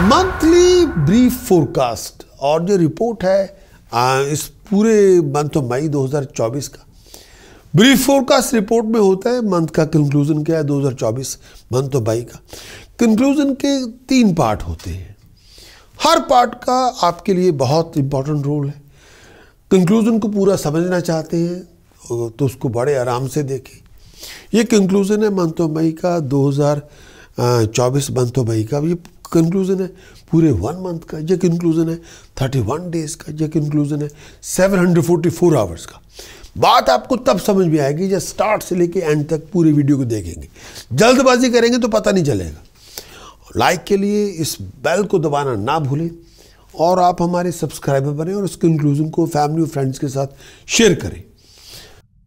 monthly brief forecast और जो report है आ, इस पूरे मंथ ऑफ मई 2024 का ब्रीफ फोरकास्ट रिपोर्ट में होता है मंथ का कंक्लूजन क्या है 2024 मंथ ऑफ मई का कंक्लूजन के तीन पार्ट होते हैं हर पार्ट का आपके लिए बहुत इम्पोर्टेंट रोल है कंक्लूजन को पूरा समझना चाहते हैं तो उसको बड़े आराम से देखें ये कंक्लूजन है मंथ ऑफ मई का 2024 मंथ ऑफ मई का ये कंक्लूजन है पूरे वन मंथ का यह कंक्लूजन है थर्टी वन डेज का यह कंक्लूजन है seven hundred forty four hours का बात आपको तब समझ में आएगी जब स्टार्ट से लेके एंड तक पूरी वीडियो को देखेंगे जल्दबाजी करेंगे तो पता नहीं चलेगा लाइक के लिए इस बेल को दबाना ना भूलें और आप हमारे सब्सक्राइबर बने और इस कंक्लूजन को फैमिली और फ्रेंड्स के साथ शेयर करें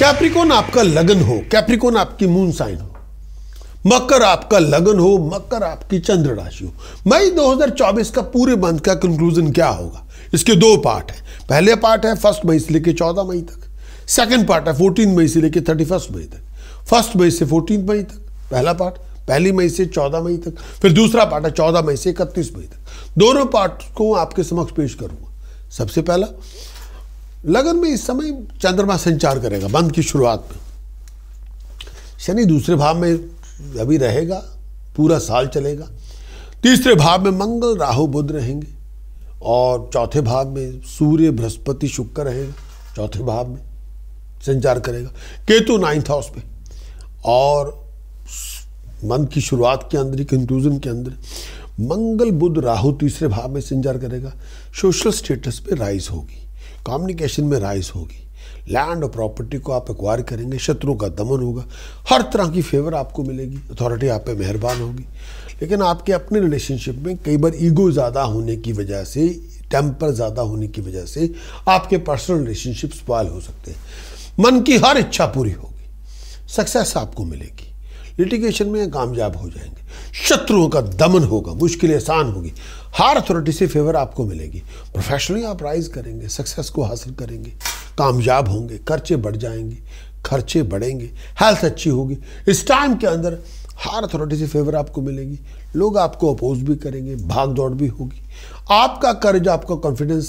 कैप्रिकोन आपका लगन हो कैप्रिकोन आपकी मून साइन हो मकर आपका लगन हो मकर आपकी चंद्र राशि हो मई 2024 का पूरे मंथ का कंक्लूजन क्या होगा इसके दो पार्ट है पहले पार्ट है फर्स्ट मई से लेकर चौदह मई तक सेकंड पार्ट है फोर्टीन मई से लेकर थर्टी फर्स्ट मई तक फर्स्ट मई से फोर्टीन मई तक पहला पार्ट पहली मई से चौदह मई तक फिर दूसरा पार्ट है चौदह मई से इकतीस मई तक दोनों पार्ट को आपके समक्ष पेश करूंगा सबसे पहला लगन में इस समय चंद्रमा संचार करेगा मंद की शुरुआत में शनि दूसरे भाव में अभी रहेगा पूरा साल चलेगा तीसरे भाव में मंगल राहु बुध रहेंगे और चौथे भाव में सूर्य बृहस्पति शुक्र रहेगा चौथे भाव में संचार करेगा केतु नाइन्थ हाउस में और मन की शुरुआत के अंदर ही कंक्लूजन के अंदर मंगल बुध राहु तीसरे भाव में संचार करेगा सोशल स्टेटस पे राइज होगी कम्युनिकेशन में राइज होगी लैंड और प्रॉपर्टी को आप एक्वायर करेंगे शत्रुओं का दमन होगा हर तरह की फेवर आपको मिलेगी अथॉरिटी आप पे मेहरबान होगी लेकिन आपके अपने रिलेशनशिप में कई बार ईगो ज़्यादा होने की वजह से टेम्पर ज़्यादा होने की वजह से आपके पर्सनल रिलेशनशिप स्पॉयल हो सकते हैं मन की हर इच्छा पूरी होगी सक्सेस आपको मिलेगी लिटिगेशन में कामयाब हो जाएंगे शत्रुओं का दमन होगा मुश्किलें आसान होगी हर अथॉरिटी से फेवर आपको मिलेगी प्रोफेशनली आप राइज करेंगे सक्सेस को हासिल करेंगे कामयाब होंगे खर्चे बढ़ जाएंगे खर्चे बढ़ेंगे हेल्थ अच्छी होगी इस टाइम के अंदर हर अथॉरिटी से फेवर आपको मिलेगी लोग आपको अपोज भी करेंगे भाग दौड़ भी होगी आपका कर्ज आपका कॉन्फिडेंस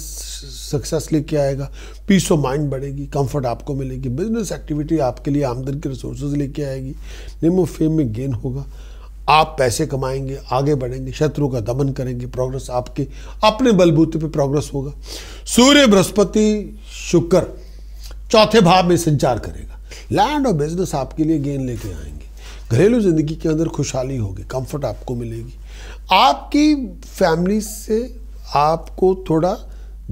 सक्सेस लेके आएगा पीस ऑफ माइंड बढ़ेगी कंफर्ट आपको मिलेगी बिजनेस एक्टिविटी आपके लिए आमदन के रिसोर्सेज लेके आएगी नेम ऑफ फेम में गेन होगा आप पैसे कमाएंगे आगे बढ़ेंगे शत्रु का दमन करेंगे प्रोग्रेस आपके अपने बलबूते पे प्रोग्रेस होगा सूर्य बृहस्पति शुक्र चौथे भाव में संचार करेगा लैंड और बिजनेस आपके लिए गेन लेके आएंगे घरेलू ज़िंदगी के अंदर खुशहाली होगी कंफर्ट आपको मिलेगी आपकी फैमिली से आपको थोड़ा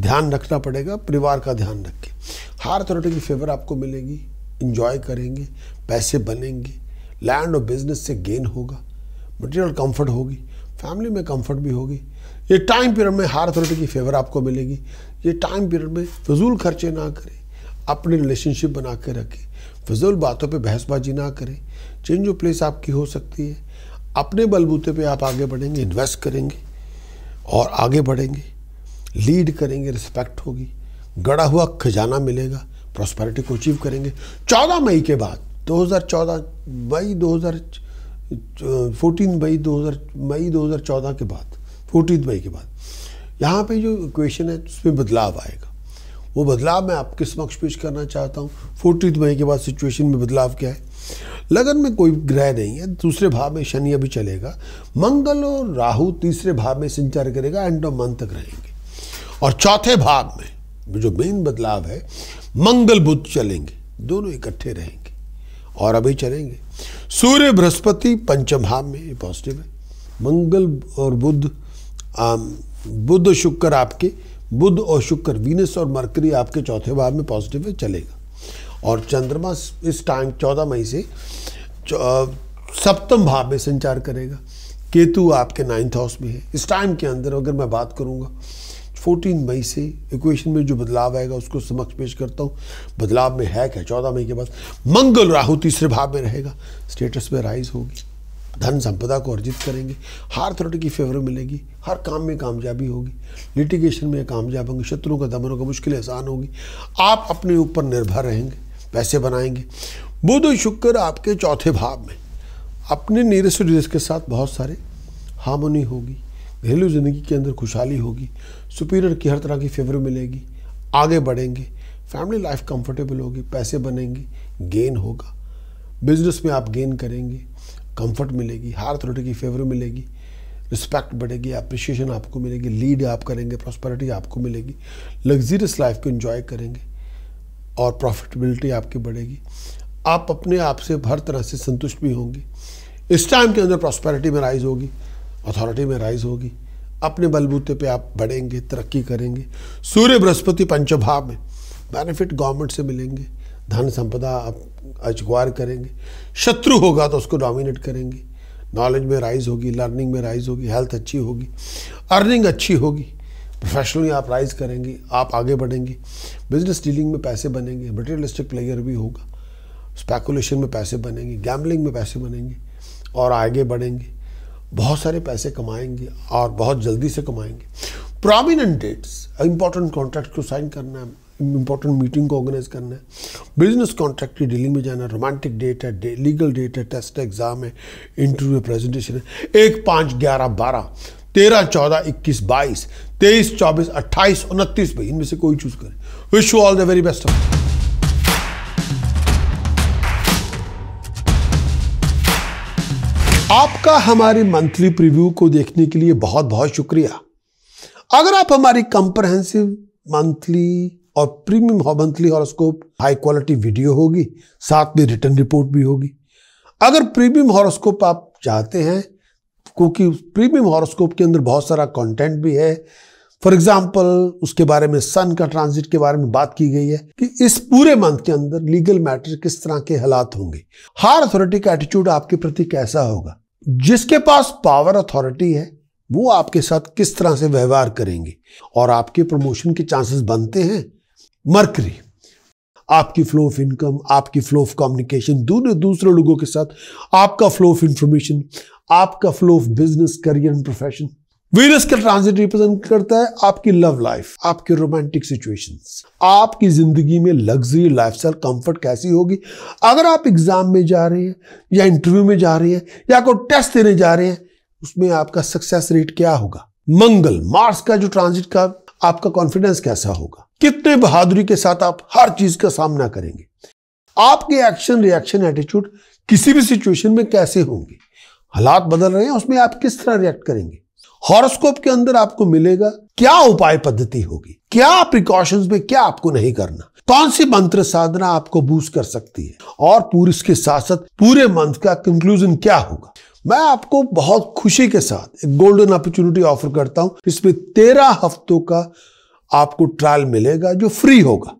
ध्यान रखना पड़ेगा परिवार का ध्यान रखें हार अथॉरिटी की फेवर आपको मिलेगी इंजॉय करेंगे पैसे बनेंगे लैंड और बिजनेस से गेन होगा मटेरियल कंफर्ट होगी फैमिली में कंफर्ट भी होगी ये टाइम पीरियड में हार तरह की फेवर आपको मिलेगी ये टाइम पीरियड में फजूल खर्चे ना करें अपने रिलेशनशिप बना के रखें फजूल बातों पे बहसबाजी ना करें चेंज ऑफ प्लेस आपकी हो सकती है अपने बलबूते पे आप आगे बढ़ेंगे इन्वेस्ट करेंगे और आगे बढ़ेंगे लीड करेंगे रिस्पेक्ट होगी गड़ा हुआ खजाना मिलेगा प्रॉस्पेरिटी को अचीव करेंगे 14 मई के बाद 2014 मई 2014 मई 2000 मई 2014 के बाद फोर्टीन मई के बाद यहाँ पे जो इक्वेशन है उसमें बदलाव आएगा वो बदलाव मैं आपके समक्ष पेश करना चाहता हूँ फोर्टीन मई के बाद सिचुएशन में बदलाव क्या है लगन में कोई ग्रह नहीं है दूसरे भाव में शनि अभी चलेगा मंगल और राहु तीसरे भाव में संचार करेगा एंड ऑफ मंथ तक रहेंगे और चौथे भाग में जो मेन बदलाव है मंगल बुद्ध चलेंगे दोनों इकट्ठे रहेंगे और अभी चलेंगे सूर्य बृहस्पति पंचम भाव में पॉजिटिव है मंगल और बुद्ध बुद्ध शुक्र आपके बुद्ध और शुक्र वीनस और मरकरी आपके चौथे भाव में पॉजिटिव है चलेगा और चंद्रमा इस टाइम चौदह मई से सप्तम भाव में संचार करेगा केतु आपके नाइन्थ हाउस में है इस टाइम के अंदर अगर मैं बात करूँगा 14 मई से इक्वेशन में जो बदलाव आएगा उसको समक्ष पेश करता हूँ बदलाव में है क्या चौदह मई के बाद मंगल राहु तीसरे भाव में रहेगा स्टेटस में राइज होगी धन संपदा को अर्जित करेंगे हार थ्रोटी की फेवर मिलेगी हर काम में कामयाबी होगी लिटिगेशन में कामयाब होंगे शत्रुओं का दमनों का मुश्किल आसान होगी आप अपने ऊपर निर्भर रहेंगे पैसे बनाएंगे बुध शुक्र आपके चौथे भाव में अपने नीरस के साथ बहुत सारे हार्मोनी होगी घरेलू ज़िंदगी के अंदर खुशहाली होगी सुपीरियर की हर तरह की फेवर मिलेगी आगे बढ़ेंगे फैमिली लाइफ कंफर्टेबल होगी पैसे बनेंगे गेन होगा बिजनेस में आप गेन करेंगे कंफर्ट मिलेगी हायर अथॉरिटी की फेवर मिलेगी रिस्पेक्ट बढ़ेगी अप्रिशिएशन आपको मिलेगी लीड आप करेंगे प्रॉस्पेरिटी आपको मिलेगी लग्जरियस लाइफ को इन्जॉय करेंगे और प्रॉफिटेबिलिटी आपकी बढ़ेगी आप अपने आप से हर तरह से संतुष्ट भी होंगे इस टाइम के अंदर प्रॉस्पेरिटी में राइज होगी अथॉरिटी में राइज होगी अपने बलबूते पे आप बढ़ेंगे तरक्की करेंगे सूर्य बृहस्पति पंचभाव में बेनिफिट गवर्नमेंट से मिलेंगे धन संपदा आप अजगवार करेंगे शत्रु होगा तो उसको डोमिनेट करेंगे नॉलेज में राइज होगी लर्निंग में राइज होगी हेल्थ अच्छी होगी अर्निंग अच्छी होगी प्रोफेशनली आप राइज करेंगे आप आगे बढ़ेंगे बिजनेस डीलिंग में पैसे बनेंगे मटेरियलिस्टिक प्लेयर भी होगा स्पेकुलेशन में पैसे बनेंगे गैम्बलिंग में पैसे बनेंगे और आगे बढ़ेंगे बहुत सारे पैसे कमाएंगे और बहुत जल्दी से कमाएंगे प्रोमिनेंट डेट्स इंपॉर्टेंट कॉन्ट्रैक्ट को साइन करना है इंपॉर्टेंट मीटिंग को ऑर्गेनाइज करना है बिजनेस कॉन्ट्रैक्ट की डीलिंग में जाना है रोमांटिक डेट है डे, लीगल डेट है टेस्ट एग्जाम है इंटरव्यू प्रेजेंटेशन है एक पाँच ग्यारह बारह तेरह चौदह इक्कीस बाईस तेईस चौबीस अट्ठाईस उनतीस भाई इनमें से कोई चूज करें wish you all the very best of आपका हमारे मंथली प्रीव्यू को देखने के लिए बहुत बहुत शुक्रिया अगर आप हमारी कंप्रहेंसिव मंथली और premium monthly horoscope high quality video होगी साथ में रिटर्न रिपोर्ट भी होगी अगर प्रीमियम हॉरोस्कोप आप चाहते हैं क्योंकि प्रीमियम हॉरोस्कोप के अंदर बहुत सारा कंटेंट भी है फॉर एग्जाम्पल उसके बारे में सन का ट्रांजिट के बारे में बात की गई है कि इस पूरे मंथ के अंदर लीगल मैटर किस तरह के हालात होंगे हार अथॉरिटी का एटीट्यूड आपके प्रति कैसा होगा जिसके पास पावर अथॉरिटी है वो आपके साथ किस तरह से व्यवहार करेंगे और आपके प्रमोशन के चांसेस बनते हैं मरकरी आपकी फ्लो ऑफ इनकम आपकी फ्लो ऑफ कम्युनिकेशन दूसरे दूसरे लोगों के साथ आपका फ्लो ऑफ इंफॉर्मेशन आपका flow of business career and profession Venus का ट्रांजिट रिप्रेजेंट करता है आपकी लव लाइफ आपके रोमांटिक सिचुएशंस आपकी जिंदगी में लग्जरी लाइफ स्टाइल कंफर्ट कैसी होगी अगर आप एग्जाम में जा रहे हैं या इंटरव्यू में जा रहे हैं या कोई टेस्ट देने जा रहे हैं उसमें आपका सक्सेस रेट क्या होगा मंगल मार्स का जो ट्रांजिट का आपका कॉन्फिडेंस कैसा होगा कितने बहादुरी के साथ आप हर चीज का सामना करेंगे आपके एक्शन रिएक्शन एटीट्यूड किसी भी सिचुएशन में कैसे होंगे हालात बदल रहे हैं उसमें आप किस तरह रिएक्ट करेंगे हॉरोस्कोप के अंदर आपको मिलेगा क्या उपाय पद्धति होगी क्या प्रिकॉशंस में क्या आपको नहीं करना कौन सी मंत्र साधना आपको बूस्ट कर सकती है और पूरे इसके साथ साथ पूरे मंथ का कंक्लूजन क्या होगा मैं आपको बहुत खुशी के साथ एक गोल्डन अपॉर्चुनिटी ऑफर करता हूं इसमें तेरह हफ्तों का आपको ट्रायल मिलेगा जो फ्री होगा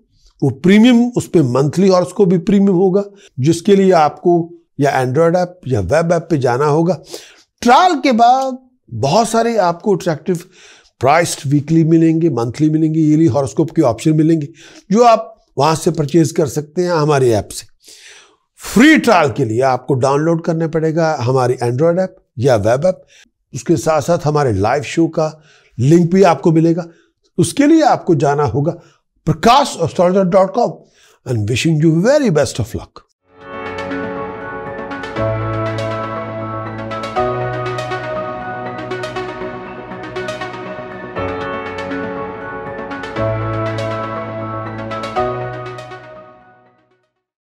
वो प्रीमियम उस पर मंथली और उसको भी प्रीमियम होगा जिसके लिए आपको या एंड्रॉयड ऐप या वेब ऐप पे जाना होगा ट्रायल के बाद बहुत सारे आपको अट्रैक्टिव प्राइस्ड वीकली मिलेंगे मंथली मिलेंगे ईयरली हॉरोस्कोप के ऑप्शन मिलेंगे जो आप वहाँ से परचेज कर सकते हैं हमारे ऐप से फ्री ट्रायल के लिए आपको डाउनलोड करना पड़ेगा हमारी एंड्रॉयड ऐप या वेब ऐप उसके साथ साथ हमारे लाइव शो का लिंक भी आपको मिलेगा उसके लिए आपको जाना होगा Prakash astrologer dot com and wishing you very best of luck